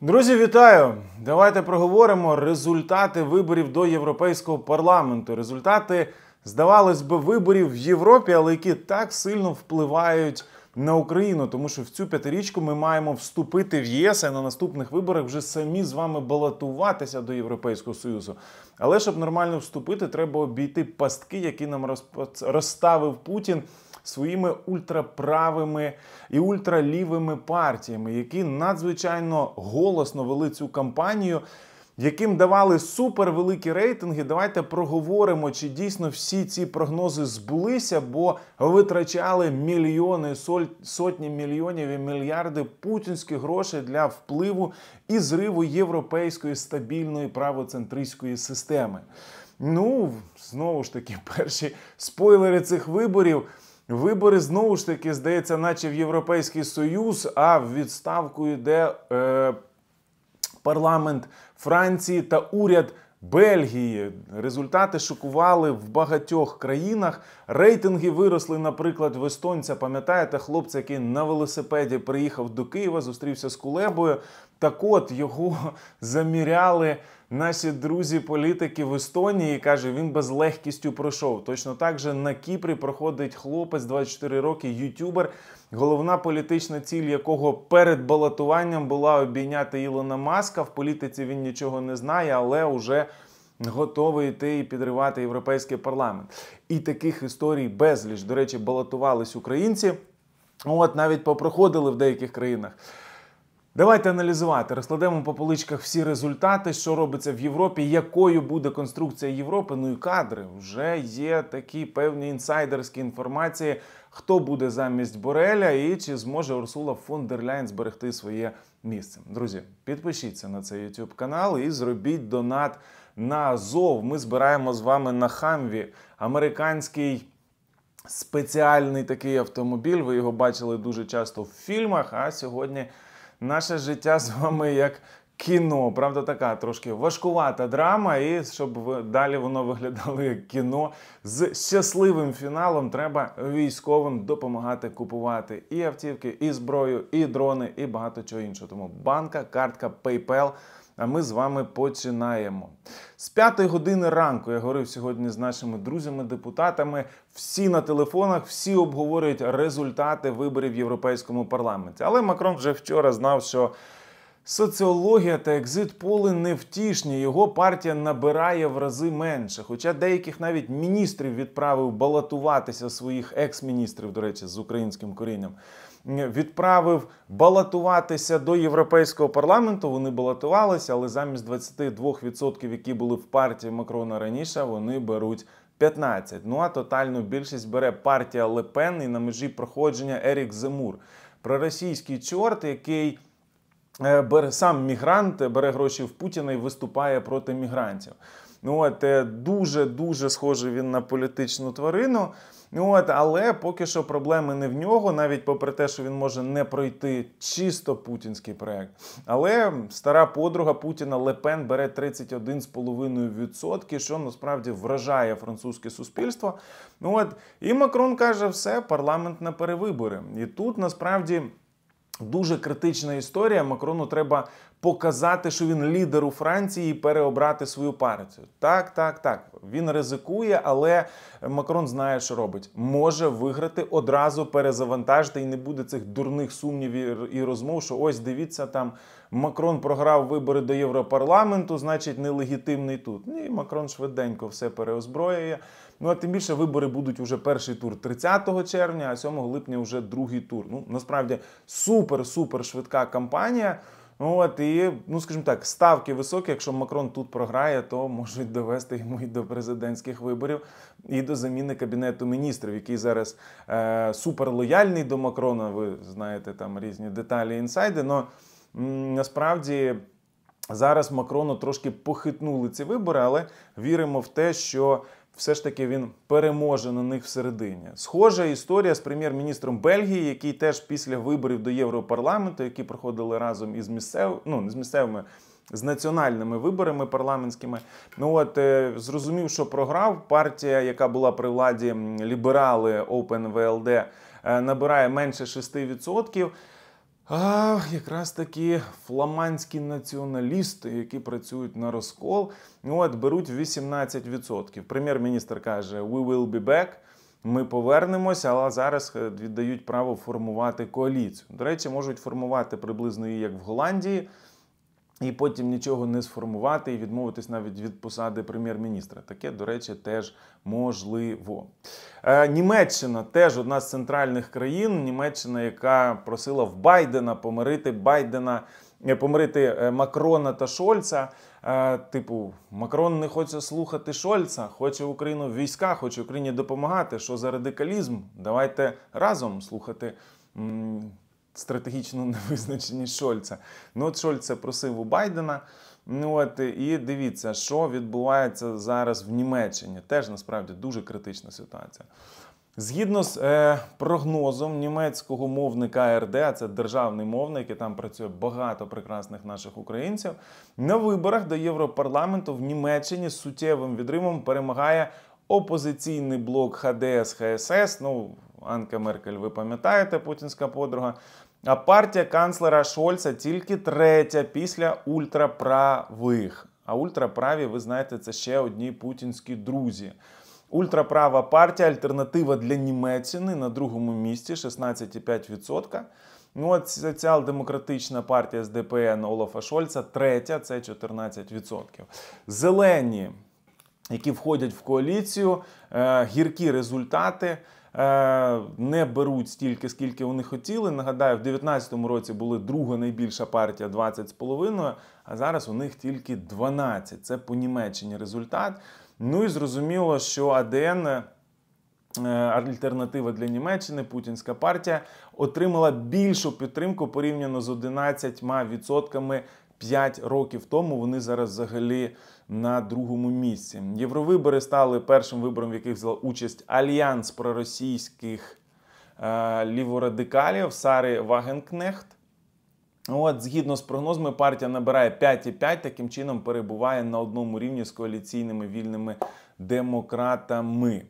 Друзі, вітаю! Давайте проговоримо результати виборів до європейського парламенту. Результати, здавалось би, виборів в Європі, але які так сильно впливають на Україну, тому що в цю п'ятирічку ми маємо вступити в ЄС а на наступних виборах вже самі з вами балотуватися до Європейського Союзу. Але щоб нормально вступити, треба обійти пастки, які нам розставив Путін своїми ультраправими і ультралівими партіями, які надзвичайно голосно вели цю кампанію яким давали супервеликі рейтинги, давайте проговоримо, чи дійсно всі ці прогнози збулися, бо витрачали мільйони, сотні мільйонів і мільярди путінських грошей для впливу і зриву європейської стабільної правоцентристської системи. Ну знову ж таки, перші спойлери цих виборів. Вибори знову ж таки здається, наче в Європейський Союз, а в відставку йде е, парламент Франції та уряд. Бельгії результати шокували в багатьох країнах. Рейтинги виросли, наприклад, в естонця. Пам'ятаєте, хлопця, який на велосипеді приїхав до Києва, зустрівся з Кулебою. Так от його заміряли наші друзі-політики в Естонії каже, він без легкістю пройшов. Точно так же на Кіпрі проходить хлопець 24 роки, ютюбер, головна політична ціль якого перед балотуванням була обійняти Ілона Маска. В політиці він нічого не знає, але вже Готовий йти і підривати європейський парламент, і таких історій безліч. До речі, балотувались українці. От навіть попроходили в деяких країнах. Давайте аналізувати, розкладемо по поличках всі результати, що робиться в Європі, якою буде конструкція Європи. Ну і кадри вже є такі певні інсайдерські інформації, хто буде замість Бореля і чи зможе Урсула фон дер Ляйн зберегти своє місце. Друзі, підпишіться на цей YouTube канал і зробіть донат на Азов. Ми збираємо з вами на Хамві американський. Спеціальний такий автомобіль. Ви його бачили дуже часто в фільмах. А сьогодні наше життя з вами як кіно. Правда, така трошки важкувата драма. І щоб далі воно виглядало як кіно з щасливим фіналом, треба військовим допомагати купувати і автівки, і зброю, і дрони, і багато чого іншого. Тому банка, картка, PayPal – а ми з вами починаємо. З п'ятої години ранку я говорив сьогодні з нашими друзями-депутатами. Всі на телефонах, всі обговорюють результати виборів в Європейському парламенті. Але Макрон вже вчора знав, що. Соціологія та екзит поли невтішні. Його партія набирає в рази менше. Хоча деяких навіть міністрів відправив балотуватися своїх екс-міністрів, до речі, з українським корінням відправив балотуватися до європейського парламенту. Вони балотувалися, але замість 22%, які були в партії Макрона раніше, вони беруть. 15. Ну а тотальну більшість бере партія Лепен і на межі проходження Ерік Земур. Проросійський чорт, який е, бере сам мігрант бере гроші в Путіна і виступає проти мігрантів. Ну от е, дуже дуже схожий він на політичну тварину. Ну от, але поки що проблеми не в нього, навіть попри те, що він може не пройти чисто путінський проект. Але стара подруга Путіна Лепен бере 31,5%, що насправді вражає французьке суспільство. Ну от і Макрон каже: все, парламент на перевибори. І тут насправді. Дуже критична історія. Макрону треба показати, що він лідер у Франції і переобрати свою партію. Так, так, так. Він ризикує, але Макрон знає, що робить. Може виграти, одразу перезавантажити, і не буде цих дурних сумнівів і розмов, що ось дивіться, там Макрон програв вибори до Європарламенту, значить, нелегітимний тут. Ні, Макрон швиденько все переозброює. Ну а тим більше вибори будуть уже перший тур 30 червня, а 7 липня вже другий тур. Ну насправді супер-супер швидка кампанія. Ну, от і ну скажімо так, ставки високі. Якщо Макрон тут програє, то можуть довести йому і до президентських виборів, і до заміни кабінету міністрів, який зараз е, супер лояльний до Макрона. Ви знаєте там різні деталі інсайди. Но м насправді зараз Макрону трошки похитнули ці вибори, але віримо в те, що все ж таки він переможе на них всередині. Схожа історія з прем'єр-міністром Бельгії, який теж після виборів до Європарламенту, які проходили разом із місцев... ну, не з місцевими. З національними виборами парламентськими, ну от е, зрозумів, що програв партія, яка була при владі ліберали Open VLD, е, набирає менше 6%. А якраз такі фламандські націоналісти, які працюють на розкол, от беруть 18%. Прем'єр-міністр каже: «We will be back», ми повернемося, але зараз е, віддають право формувати коаліцію. До речі, можуть формувати приблизно її як в Голландії і потім нічого не сформувати і відмовитись навіть від посади прем'єр-міністра. Таке, до речі, теж можливо. Е, Німеччина теж одна з центральних країн. Німеччина, яка просила в Байдена помирити Байдена. Е, помирити е, Макрона та Шольца. Е, типу, Макрон не хоче слухати Шольца, хоче Україну в війська, хоче Україні допомагати. Що за радикалізм? Давайте разом слухати стратегічну невизначеність Шольца. Ну, от Шольце просив у Байдена. Ну от і дивіться, що відбувається зараз в Німеччині. Теж насправді дуже критична ситуація. Згідно з е, прогнозом німецького мовника РД, а це державний мовник, і там працює багато прекрасних наших українців. На виборах до Європарламенту в Німеччині суттєвим відривом перемагає опозиційний блок ХДС ХСС. Ну Анка Меркель, ви пам'ятаєте, путінська подруга. А партія канцлера Шольца тільки третя після ультраправих. А ультраправі, ви знаєте, це ще одні путінські друзі. Ультраправа партія альтернатива для Німеччини на другому місці 16,5%. Ну, а соціал-демократична партія з ДПН Олафа Шольца, третя це 14%. Зелені, які входять в коаліцію, е, гіркі результати. Е, не беруть стільки, скільки вони хотіли. Нагадаю, в 2019 році була друга найбільша партія 20,5, а зараз у них тільки 12. Це по Німеччині результат. Ну і зрозуміло, що АДН. Е, альтернатива для Німеччини, путінська партія отримала більшу підтримку порівняно з 11% 5 років тому вони зараз взагалі на другому місці. Євровибори стали першим вибором, в яких взяла участь альянс проросійських е, ліворадикалів Сари Вагенкнехт. От, згідно з прогнозами, партія набирає 5,5, таким чином перебуває на одному рівні з коаліційними вільними демократами.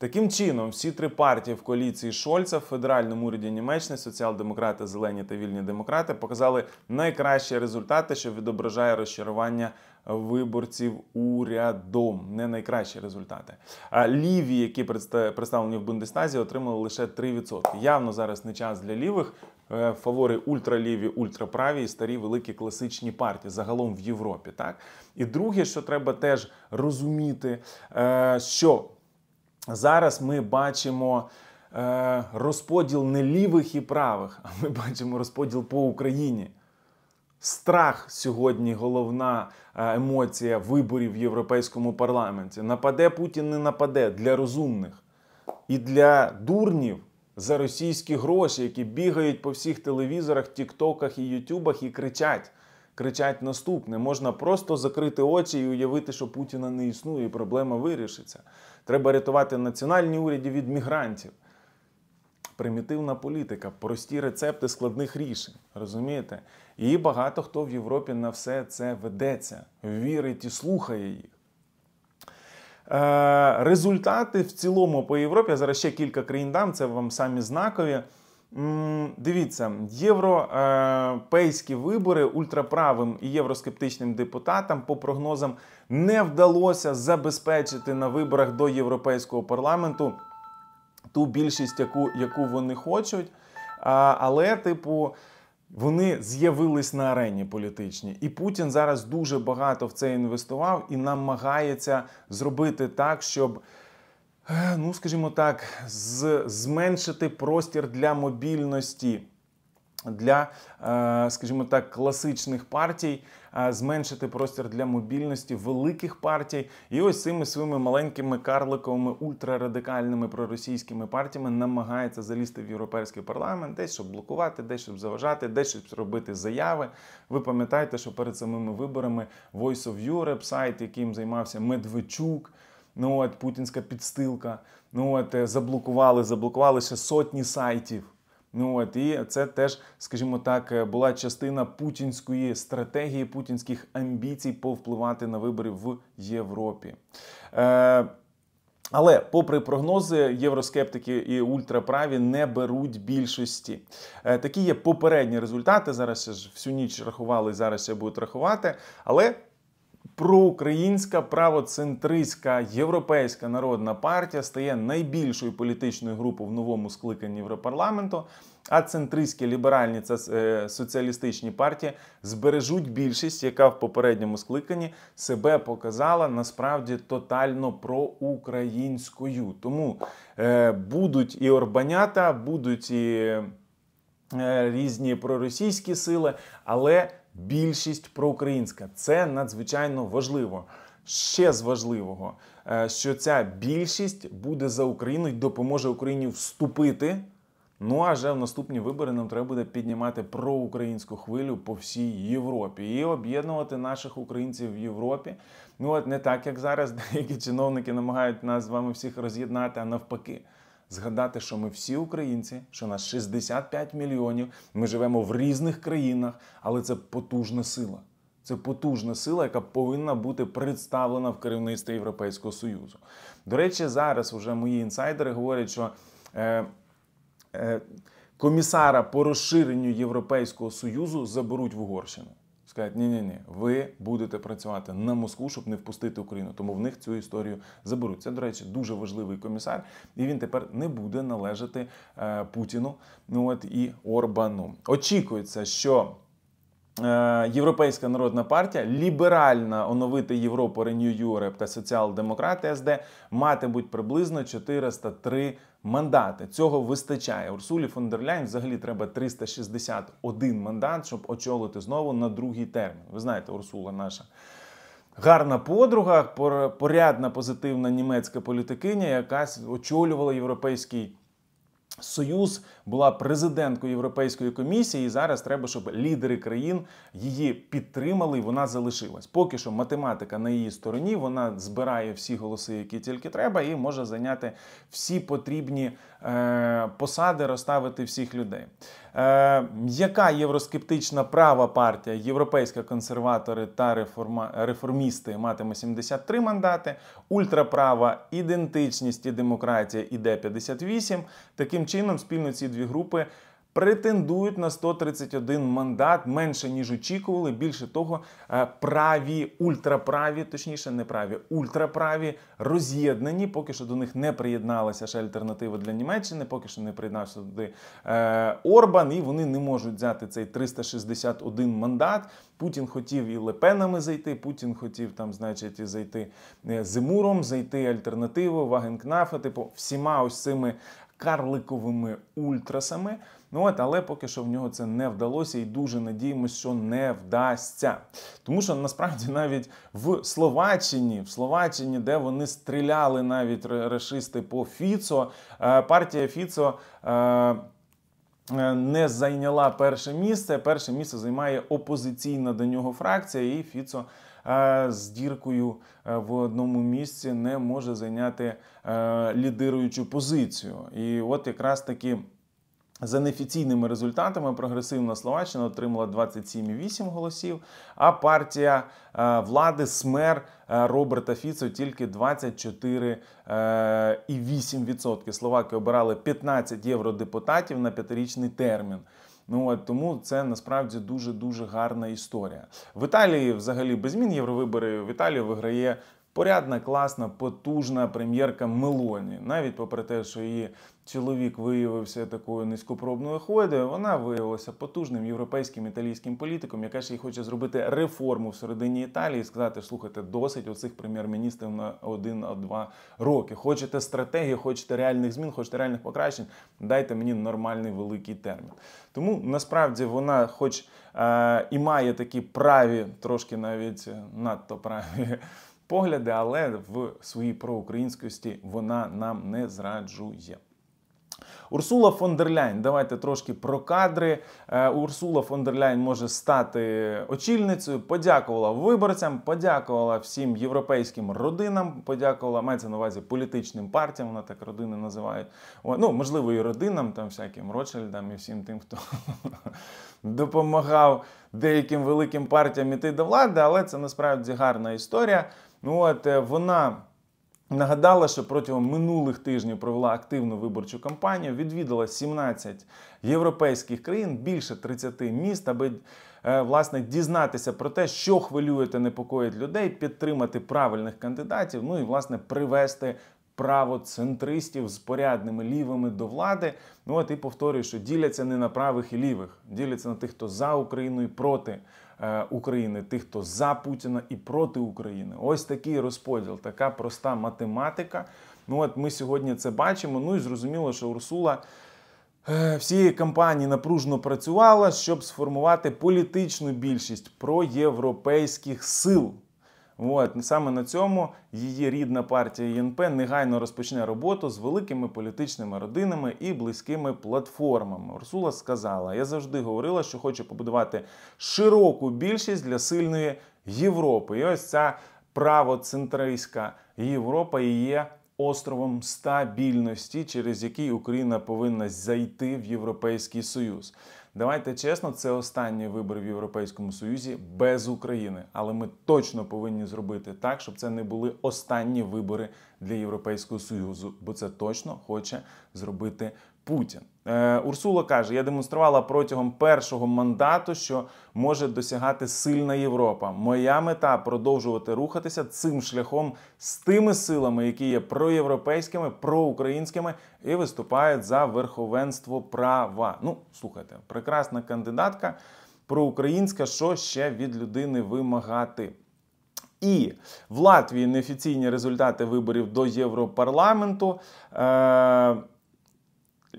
Таким чином, всі три партії в коаліції Шольца в федеральному уряді Німеччини, соціал-демократи, зелені та вільні демократи показали найкращі результати, що відображає розчарування виборців урядом. Не найкращі результати. А ліві, які представлені в Бундестазі, отримали лише 3%. Явно зараз не час для лівих. Е, фавори ультраліві, ультраправі і старі великі класичні партії загалом в Європі. Так і друге, що треба теж розуміти, е, що зараз ми бачимо. Е, розподіл не лівих і правих, а ми бачимо розподіл по Україні. Страх сьогодні головна е, емоція виборів в Європейському парламенті. Нападе Путін не нападе для розумних і для дурнів за російські гроші, які бігають по всіх телевізорах, тіктоках і Ютубах і кричать. Кричать наступне: можна просто закрити очі і уявити, що Путіна не існує, і проблема вирішиться. Треба рятувати національні уряди від мігрантів. Примітивна політика, прості рецепти складних рішень. Розумієте? І багато хто в Європі на все це ведеться, вірить і слухає їх. Е, результати в цілому по Європі. Я зараз ще кілька країн дам, це вам самі знакові. Дивіться, європейські е, вибори ультраправим і євроскептичним депутатам, по прогнозам, не вдалося забезпечити на виборах до європейського парламенту ту більшість, яку яку вони хочуть. Але, типу, вони з'явились на арені політичні. і Путін зараз дуже багато в це інвестував і намагається зробити так, щоб. Е, ну скажімо так, з, зменшити простір для мобільності. Для, е, скажімо так, класичних партій зменшити простір для мобільності великих партій, і ось цими своїми маленькими карликовими ультрарадикальними проросійськими партіями намагається залізти в європейський парламент, десь щоб блокувати, десь щоб заважати, десь щоб робити заяви. Ви пам'ятаєте, що перед самими виборами Voice of Europe, сайт, яким займався Медведчук ну от путінська підстилка. Ну от е, заблокували, заблокувалися сотні сайтів. Ну от і це теж, скажімо так, е, була частина путінської стратегії, путінських амбіцій повпливати на вибори в Європі. Е, але, попри прогнози, євроскептики і ультраправі не беруть більшості. Е, такі є попередні результати. Зараз ж всю ніч рахували, зараз ще будуть рахувати. Але Проукраїнська правоцентристська європейська народна партія стає найбільшою політичною групою в новому скликанні Європарламенту, а центристські ліберальні та е, соціалістичні партії збережуть більшість, яка в попередньому скликанні себе показала насправді тотально проукраїнською. Тому е, будуть і Орбанята, будуть і. Е, різні проросійські сили, але більшість проукраїнська. Це надзвичайно важливо. Ще з важливого, е, що ця більшість буде за Україну і допоможе Україні вступити. Ну а вже в наступні вибори нам треба буде піднімати проукраїнську хвилю по всій Європі і об'єднувати наших українців в Європі. Ну от не так, як зараз деякі чиновники намагають нас з вами всіх роз'єднати, а навпаки згадати, що ми всі українці, що нас 65 мільйонів, ми живемо в різних країнах, але це потужна сила. Це потужна сила, яка повинна бути представлена в керівництві Європейського Союзу. До речі, зараз вже мої інсайдери говорять, що е, е, комісара по розширенню Європейського Союзу заберуть в Угорщину. Скажуть, ні ні ні ви будете працювати на Москву, щоб не впустити Україну. Тому в них цю історію заберуть. Це, до речі, дуже важливий комісар, і він тепер не буде належати е, Путіну. Ну от і Орбану. Очікується, що. Е, Європейська народна партія, ліберальна оновити Європу Renew Europe та соціал-демократи СД матимуть приблизно 403 мандати. Цього вистачає. Урсулі фон дер Ляйн взагалі треба 361 мандат, щоб очолити знову на другий термін. Ви знаєте, Урсула наша. Гарна подруга, порядна позитивна німецька політикиня, яка очолювала європейський Союз була президенткою Європейської комісії, і зараз треба, щоб лідери країн її підтримали. і Вона залишилась. Поки що математика на її стороні. Вона збирає всі голоси, які тільки треба, і може зайняти всі потрібні Е, посади розставити всіх людей. Е, яка євроскептична права партія, європейська консерватори та реформа... реформісти матиме 73 мандати, ультраправа ідентичність і демократія іде 58. Таким чином, спільно ці дві групи претендують на 131 мандат менше ніж очікували. Більше того, е, праві ультраправі, точніше, не праві, ультраправі роз'єднані. Поки що до них не приєдналася ще альтернатива для Німеччини, поки що не приєднався туди е, Орбан, і вони не можуть взяти цей 361 мандат. Путін хотів і лепенами зайти. Путін хотів там, значить, і зайти е, Зимуром, зайти альтернативу, Вагенкнафа, типу всіма ось цими карликовими ультрасами. Ну от, але поки що в нього це не вдалося, і дуже надіємося, що не вдасться. Тому що насправді навіть в Словаччині, в Словаччині, де вони стріляли навіть рашисти по Фіцо, е, партія Фіцо. Е, е, не зайняла перше місце. Перше місце займає опозиційна до нього фракція, і Фіцо з діркою в одному місці не може зайняти лідируючу позицію. І от якраз таки. За неофіційними результатами прогресивна Словаччина отримала 27,8 голосів, а партія е, влади смер е, Роберта Фіцо тільки 24,8%. Е, Словаки обирали 15 євродепутатів на п'ятирічний термін. Ну от тому це насправді дуже дуже гарна історія. В Італії взагалі без змін євровибори в Італії виграє порядна, класна, потужна прем'єрка Мелоні. Навіть попри те, що її чоловік виявився такою низькопробною хойдою, вона виявилася потужним європейським італійським політиком, яка ще й хоче зробити реформу всередині Італії сказати, слухайте, досить оцих прем'єр-міністрів на один-два роки. Хочете стратегії, хочете реальних змін, хочете реальних покращень. Дайте мені нормальний великий термін. Тому насправді вона, хоч е і має такі праві, трошки навіть надто праві погляди, але в своїй проукраїнськості вона нам не зраджує. Урсула фон дер Ляйн, давайте трошки про кадри. Е, Урсула фон дер Ляйн може стати очільницею. Подякувала виборцям, подякувала всім європейським родинам, подякувала мається на увазі політичним партіям. Вона так родини називають. Ну можливо, і родинам, там всяким Ротшильдам і всім тим, хто допомагав деяким великим партіям іти до влади, але це насправді гарна історія. Ну от е, вона нагадала, що протягом минулих тижнів провела активну виборчу кампанію, відвідала 17 європейських країн, більше 30 міст, аби е, власне дізнатися про те, що хвилює та непокоїть людей, підтримати правильних кандидатів, ну і власне привести. Право центристів з порядними лівими до влади. Ну от і повторюю, що діляться не на правих і лівих, діляться на тих, хто за Україну і проти Е, України, тих, хто за Путіна і проти України. Ось такий розподіл, така проста математика. Ну от ми сьогодні це бачимо. Ну і зрозуміло, що Урсула. Е, всієї кампанії напружно працювала, щоб сформувати політичну більшість проєвропейських сил. От саме на цьому її рідна партія ЄНП негайно розпочне роботу з великими політичними родинами і близькими платформами. Урсула сказала: я завжди говорила, що хоче побудувати широку більшість для сильної Європи. І ось ця правоцентрийська Європа і є. Островом стабільності, через який Україна повинна зайти в Європейський Союз. Давайте чесно, це останні вибори в Європейському Союзі без України, але ми точно повинні зробити так, щоб це не були останні вибори для Європейського Союзу, бо це точно хоче зробити Путін. Е, Урсула каже: я демонструвала протягом першого мандату, що може досягати сильна Європа. Моя мета продовжувати рухатися цим шляхом з тими силами, які є проєвропейськими, проукраїнськими і виступають за верховенство права. Ну, слухайте, прекрасна кандидатка проукраїнська, що ще від людини вимагати. І в Латвії неофіційні результати виборів до Європарламенту. Е,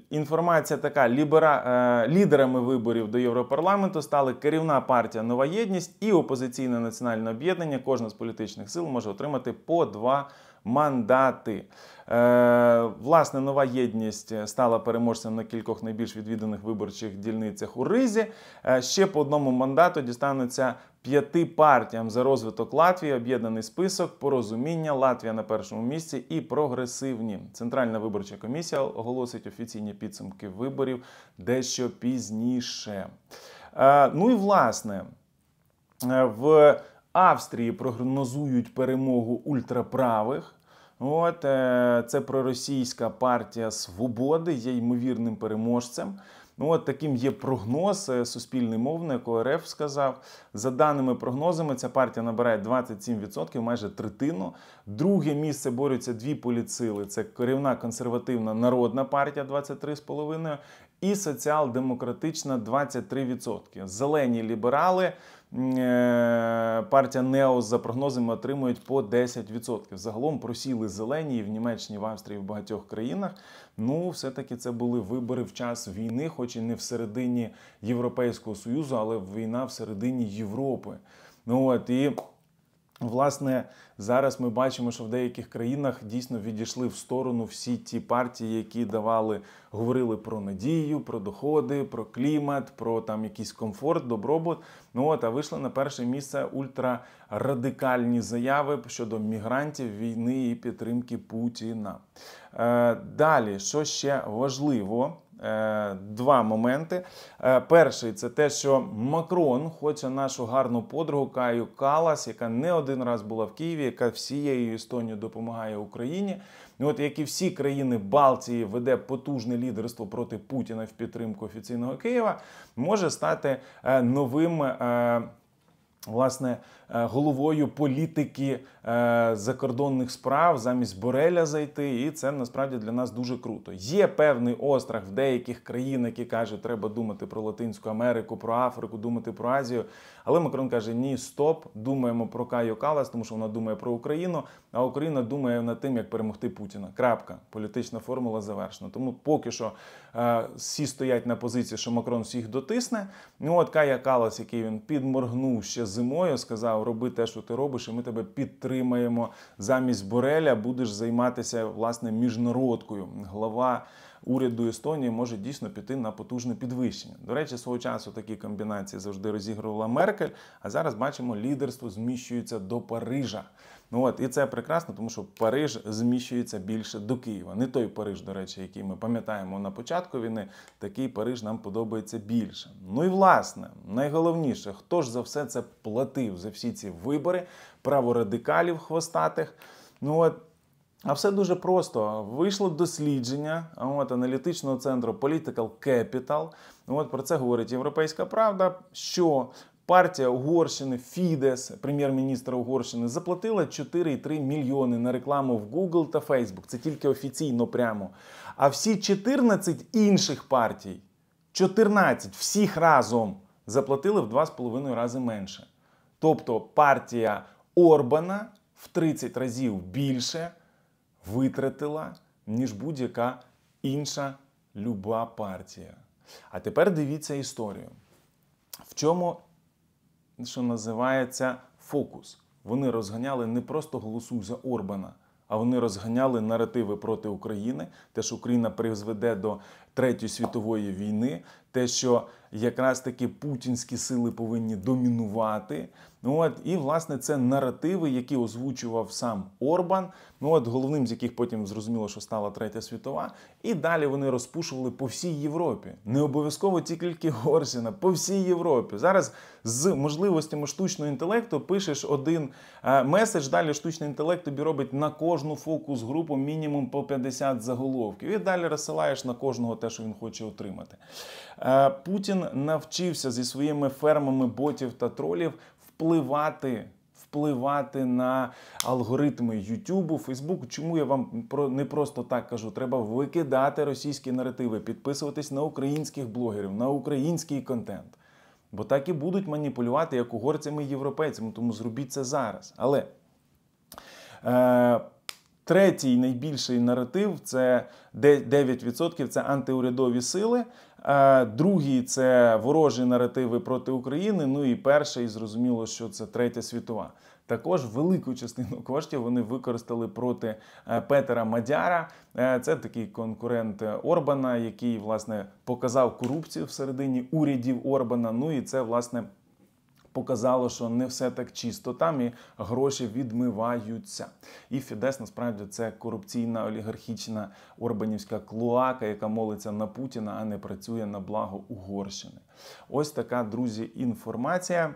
Інформація така: лібера, е, лідерами виборів до Європарламенту стали керівна партія Нова єдність і опозиційне національне об'єднання. Кожна з політичних сил може отримати по два мандати. Е, власне, нова єдність стала переможцем на кількох найбільш відвіданих виборчих дільницях у Ризі. Е, ще по одному мандату дістануться п'яти партіям за розвиток Латвії, об'єднаний список, порозуміння Латвія на першому місці і прогресивні. Центральна виборча комісія оголосить офіційні підсумки виборів дещо пізніше. Е, ну і власне е, в Австрії прогнозують перемогу ультраправих. От е, це проросійська партія Свободи є ймовірним переможцем. Ну от таким є прогноз е, суспільний мовник ОРФ сказав. За даними прогнозами, ця партія набирає 27%, майже третину. Друге місце борються дві поліцили: це керівна консервативна народна партія 23,5%. І соціал-демократична 23%. Зелені ліберали е, партія Нео за прогнозами отримують по 10%. Загалом просіли зелені і в Німеччині, в Австрії, в багатьох країнах. Ну, все-таки це були вибори в час війни, хоч і не всередині Європейського Союзу, але війна всередині Європи. Ну от і. Власне, зараз ми бачимо, що в деяких країнах дійсно відійшли в сторону всі ті партії, які давали, говорили про надію, про доходи, про клімат, про там якийсь комфорт, добробут. Ну от а вийшли на перше місце ультрарадикальні заяви щодо мігрантів, війни і підтримки Путіна. Е, Далі, що ще важливо. Е, два моменти. Е, перший це те, що Макрон хоче нашу гарну подругу Каю Калас, яка не один раз була в Києві, яка всією Естонією допомагає Україні. от як і всі країни Балтії веде потужне лідерство проти Путіна в підтримку офіційного Києва, може стати е, новим. Власне, Е, головою політики е, закордонних справ замість Бореля зайти, і це насправді для нас дуже круто. Є певний острах в деяких країн, які кажуть, треба думати про Латинську Америку, про Африку, думати про Азію. Але Макрон каже: Ні, стоп, думаємо про Каю Калас, тому що вона думає про Україну. А Україна думає над тим, як перемогти Путіна. Крапка політична формула завершена. Тому поки що е, всі стоять на позиції, що Макрон всіх дотисне. Ну от Кая Калас, який він підморгнув ще зимою, сказав роби те, що ти робиш, і ми тебе підтримаємо. Замість Бореля будеш займатися власне міжнародкою. Глава уряду Естонії може дійсно піти на потужне підвищення. До речі, свого часу такі комбінації завжди розігрувала Меркель. А зараз бачимо, лідерство зміщується до Парижа. Ну от, І це прекрасно, тому що Париж зміщується більше до Києва. Не той Париж, до речі, який ми пам'ятаємо на початку війни, такий Париж нам подобається більше. Ну і власне, найголовніше, хто ж за все це платив за всі ці вибори, право радикалів хвостатих. Ну от, а все дуже просто. Вийшло дослідження от, аналітичного центру Political Capital. Ну, от про це говорить Європейська Правда, що Партія Угорщини Фідес, прем'єр-міністра Угорщини, заплатила 4,3 мільйони на рекламу в Google та Facebook. Це тільки офіційно прямо. А всі 14 інших партій, 14 всіх разом заплатили в 2,5 рази менше. Тобто партія Орбана в 30 разів більше витратила, ніж будь-яка інша люба партія. А тепер дивіться історію. В чому що називається фокус. Вони розганяли не просто голосу за Орбана, а вони розганяли наративи проти України. Те, що Україна призведе до Третьої світової війни, те, що якраз таки путінські сили повинні домінувати. Ну от і власне це наративи, які озвучував сам Орбан. Ну от головним з яких потім зрозуміло, що стала третя світова, і далі вони розпушували по всій Європі. Не обов'язково тільки Горсіна, по всій Європі. Зараз з можливостями штучного інтелекту пишеш один е, меседж. Далі штучний інтелект тобі робить на кожну фокус групу мінімум по 50 заголовків. І далі розсилаєш на кожного те, що він хоче отримати. Е, Путін навчився зі своїми фермами ботів та тролів впливати. Впливати на алгоритми Ютубу, Фейсбуку. Чому я вам про не просто так кажу? Треба викидати російські наративи, підписуватись на українських блогерів, на український контент. Бо так і будуть маніпулювати як угорцями і європейцями, тому зробіть це зараз. Але е, третій найбільший наратив це 9% це антиурядові сили. Е, другий це ворожі наративи проти України. Ну і перший, зрозуміло, що це третя світова. Також велику частину коштів вони використали проти е, Петера Мадяра. Е, це такий конкурент Орбана, який власне показав корупцію всередині урядів Орбана. Ну і це власне показало, що не все так чисто там і гроші відмиваються. І Фідес насправді це корупційна олігархічна орбанівська клоака, яка молиться на Путіна, а не працює на благо Угорщини. Ось така друзі інформація.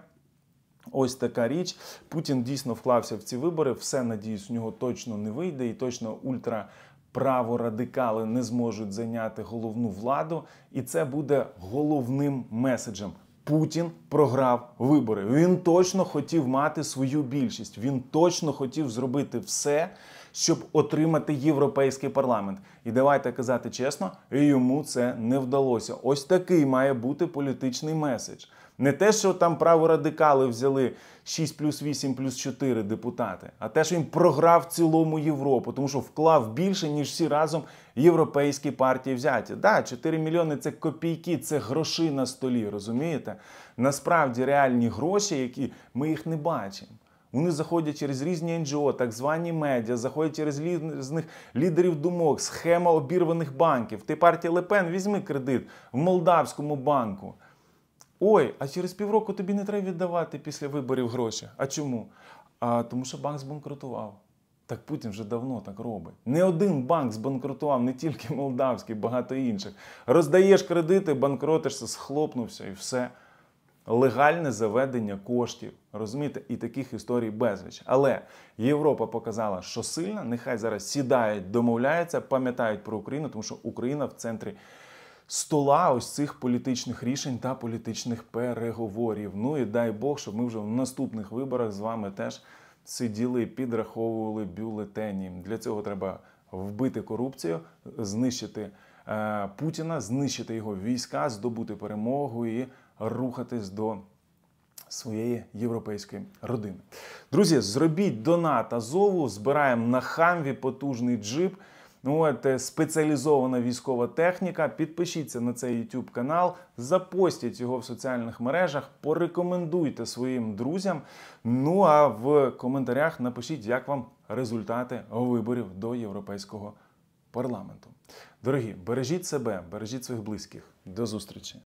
Ось така річ. Путін дійсно вклався в ці вибори. Все надіюсь, у нього точно не вийде, і точно ультра. Праворадикали не зможуть зайняти головну владу, і це буде головним меседжем. Путін програв вибори. Він точно хотів мати свою більшість. Він точно хотів зробити все, щоб отримати європейський парламент. І давайте казати чесно, йому це не вдалося. Ось такий має бути політичний меседж. Не те, що там право радикали взяли 6 плюс 8 плюс 4 депутати, а те, що він програв цілому Європу, тому що вклав більше, ніж всі разом європейські партії взяті. Да, 4 мільйони це копійки, це гроші на столі, розумієте? Насправді реальні гроші, які ми їх не бачимо. Вони заходять через різні НГО, так звані медіа, заходять через різних лідерів думок, схема обірваних банків. Ти партія Лепен візьми кредит в Молдавському банку. Ой, а через півроку тобі не треба віддавати після виборів гроші. А чому? А тому що банк збанкрутував. Так Путін вже давно так робить. Не один банк збанкрутував, не тільки молдавський, багато інших. Роздаєш кредити, банкротишся, схлопнувся і все. Легальне заведення коштів, розумієте, і таких історій безліч. Але Європа показала, що сильна, нехай зараз сідають, домовляються, пам'ятають про Україну, тому що Україна в центрі стола ось цих політичних рішень та політичних переговорів. Ну і дай Бог, щоб ми вже в наступних виборах з вами теж сиділи, підраховували бюлетені. Для цього треба вбити корупцію, знищити е, Путіна, знищити його війська, здобути перемогу і рухатись до. Своєї європейської родини, друзі, зробіть донат Азову, збираємо на хамві потужний джип. Ну от е, спеціалізована військова техніка. Підпишіться на цей YouTube канал, запостіть його в соціальних мережах, порекомендуйте своїм друзям. Ну а в коментарях напишіть, як вам результати виборів до європейського парламенту. Дорогі, бережіть себе, бережіть своїх близьких. До зустрічі!